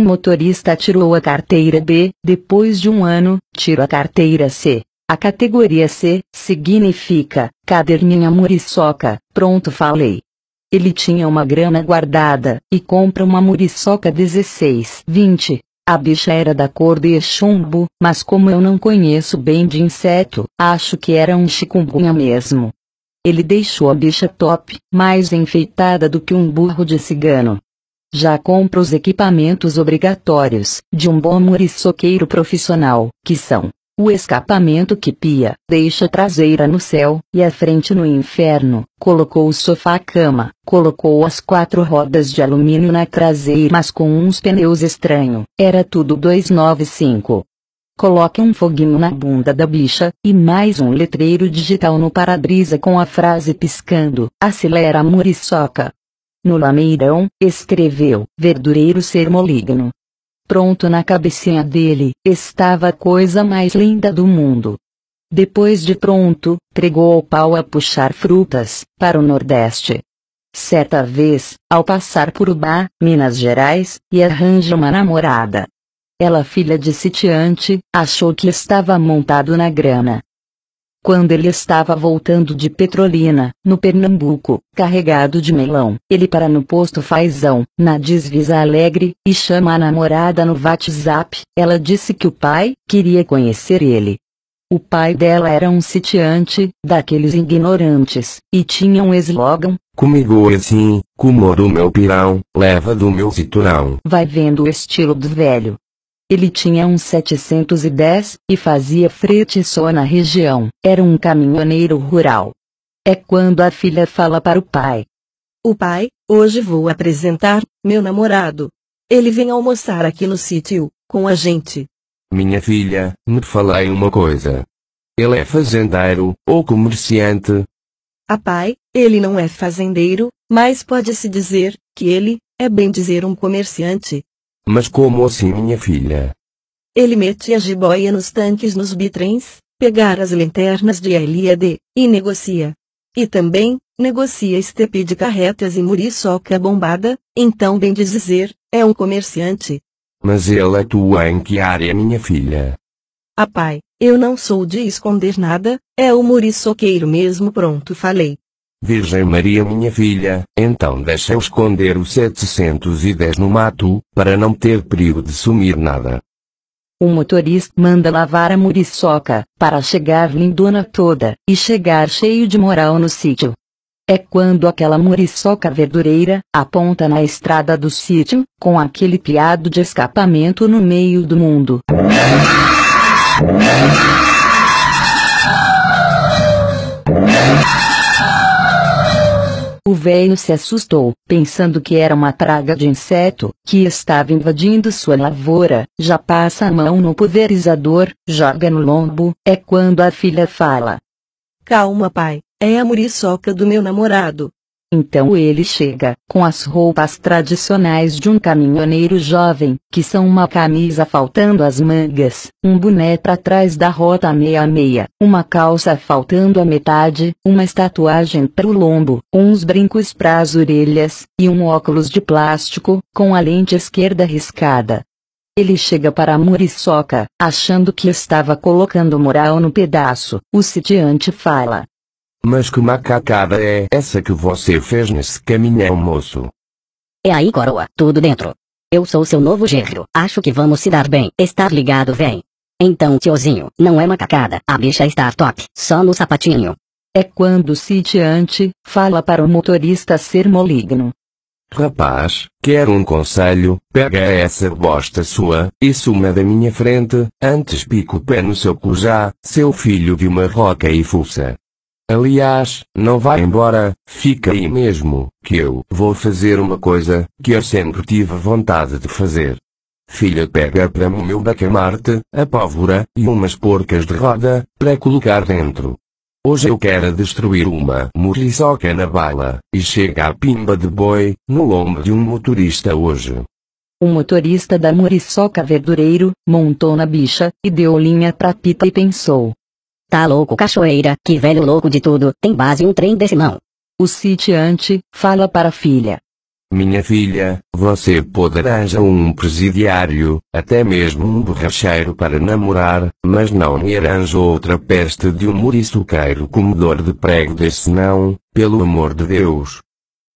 Um motorista tirou a carteira B, depois de um ano, tira a carteira C. A categoria C significa caderninha muriçoca, pronto falei. Ele tinha uma grana guardada e compra uma muriçoca 20. A bicha era da cor de chumbo, mas como eu não conheço bem de inseto, acho que era um chikungunya mesmo. Ele deixou a bicha top, mais enfeitada do que um burro de cigano já compra os equipamentos obrigatórios de um bom muriçoqueiro profissional, que são o escapamento que pia, deixa a traseira no céu e a frente no inferno, colocou o sofá-cama, colocou as quatro rodas de alumínio na traseira mas com uns pneus estranho, era tudo 295. Coloque um foguinho na bunda da bicha, e mais um letreiro digital no para-brisa com a frase piscando, acelera a muriçoca, no lameirão, escreveu: Verdureiro ser moligno. Pronto na cabecinha dele, estava a coisa mais linda do mundo. Depois de pronto, pregou ao pau a puxar frutas, para o Nordeste. Certa vez, ao passar por Ubá, Minas Gerais, e arranja uma namorada. Ela filha de sitiante, achou que estava montado na grana, quando ele estava voltando de Petrolina, no Pernambuco, carregado de melão, ele para no posto Fazão, na Desvisa Alegre, e chama a namorada no WhatsApp. Ela disse que o pai queria conhecer ele. O pai dela era um sitiante, daqueles ignorantes, e tinha um slogan: Comigo é assim, do meu pirão, leva do meu cinturão. Vai vendo o estilo do velho. Ele tinha um 710 e fazia frete só na região. Era um caminhoneiro rural. É quando a filha fala para o pai: O pai, hoje vou apresentar meu namorado. Ele vem almoçar aqui no sítio com a gente. Minha filha, me falei uma coisa. Ele é fazendeiro ou comerciante? A pai, ele não é fazendeiro, mas pode-se dizer que ele é bem dizer um comerciante. Mas como assim, minha filha? Ele mete a jiboia nos tanques nos bitrens, pegar as lanternas de Elíade, e negocia. E também, negocia estepe de carretas e muriçoca bombada, então bem dizer, é um comerciante. Mas ela atua é em que área, minha filha? Ah pai, eu não sou de esconder nada, é o muriçoqueiro mesmo pronto falei, Virgem Maria minha filha, então deixa eu esconder o 710 no mato, para não ter perigo de sumir nada. O motorista manda lavar a muriçoca, para chegar lindona toda, e chegar cheio de moral no sítio. É quando aquela muriçoca verdureira, aponta na estrada do sítio, com aquele piado de escapamento no meio do mundo. velho se assustou, pensando que era uma praga de inseto, que estava invadindo sua lavoura. Já passa a mão no pulverizador, joga no lombo, é quando a filha fala. Calma pai, é a muriçoca do meu namorado. Então ele chega, com as roupas tradicionais de um caminhoneiro jovem, que são uma camisa faltando as mangas, um boné para trás da rota 66, uma calça faltando a metade, uma estatuagem para o lombo, uns brincos para as orelhas, e um óculos de plástico, com a lente esquerda riscada. Ele chega para a muriçoca, achando que estava colocando moral no pedaço. O sitiante fala, mas que macacada é essa que você fez nesse caminhão, moço? É aí, coroa, tudo dentro. Eu sou seu novo gerro, acho que vamos se dar bem, estar ligado vem. Então, tiozinho, não é macacada, a bicha está top, só no sapatinho. É quando o sitiante fala para o motorista ser maligno. Rapaz, quero um conselho, pega essa bosta sua, e suma da minha frente, antes pico o pé no seu cu já, seu filho de uma roca e fuça. Aliás, não vai embora, fica aí mesmo, que eu vou fazer uma coisa que eu sempre tive vontade de fazer. Filha pega para o meu bacamarte, a pólvora, e umas porcas de roda, para colocar dentro. Hoje eu quero destruir uma muriçoca na bala, e chega a pimba de boi, no lombo de um motorista hoje. O motorista da muriçoca verdureiro, montou na bicha, e deu linha pra pita e pensou. Tá louco cachoeira, que velho louco de tudo, tem base um trem desse não. O sitiante, fala para a filha. Minha filha, você poderá já um presidiário, até mesmo um borracheiro para namorar, mas não me arranjo outra peste de um muriçoqueiro comedor de prego desse não, pelo amor de Deus.